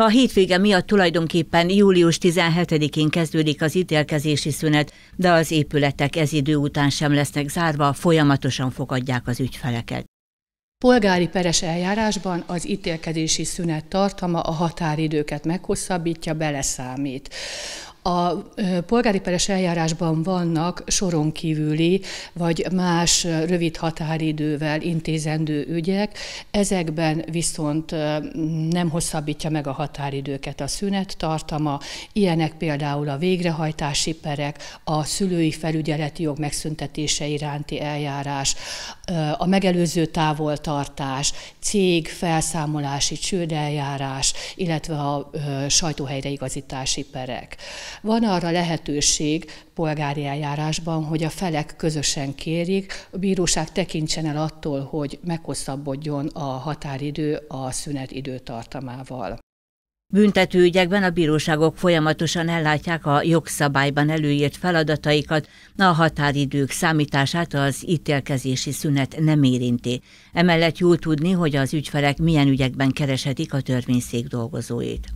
A hétvége miatt tulajdonképpen július 17-én kezdődik az ítélkezési szünet, de az épületek ez idő után sem lesznek zárva, folyamatosan fogadják az ügyfeleket. Polgári peres eljárásban az ítélkezési szünet tartama a határidőket meghosszabbítja, beleszámít. A polgári peres eljárásban vannak soron kívüli, vagy más rövid határidővel intézendő ügyek, ezekben viszont nem hosszabbítja meg a határidőket a szünet tartama, ilyenek például a végrehajtási perek, a szülői felügyeleti jog megszüntetése iránti eljárás, a megelőző távoltartás, cég felszámolási csődeljárás, illetve a sajtóhelyreigazítási perek. Van arra lehetőség polgári eljárásban, hogy a felek közösen kérik, a bíróság tekintsen el attól, hogy meghosszabbodjon a határidő a szünet időtartamával. Büntetőügyekben a bíróságok folyamatosan ellátják a jogszabályban előírt feladataikat, a határidők számítását az ítélkezési szünet nem érinti. Emellett jó tudni, hogy az ügyfelek milyen ügyekben kereshetik a törvényszék dolgozóit.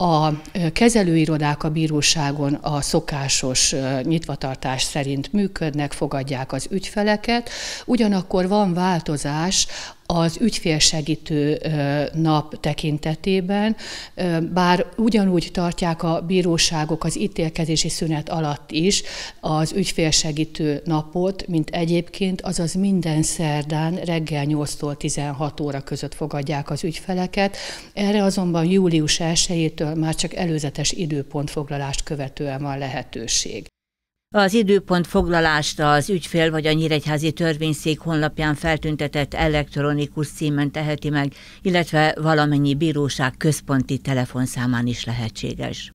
A kezelőirodák a bíróságon a szokásos nyitvatartás szerint működnek, fogadják az ügyfeleket, ugyanakkor van változás az ügyfélsegítő nap tekintetében, bár ugyanúgy tartják a bíróságok az ítélkezési szünet alatt is az ügyfélsegítő napot, mint egyébként, azaz minden szerdán reggel 8-tól 16 óra között fogadják az ügyfeleket. Erre azonban július 1 már csak előzetes időpontfoglalást követően van lehetőség. Az időpont foglalást az ügyfél vagy a Nyíregyházi Törvényszék honlapján feltüntetett elektronikus címen teheti meg, illetve valamennyi bíróság központi telefonszámán is lehetséges.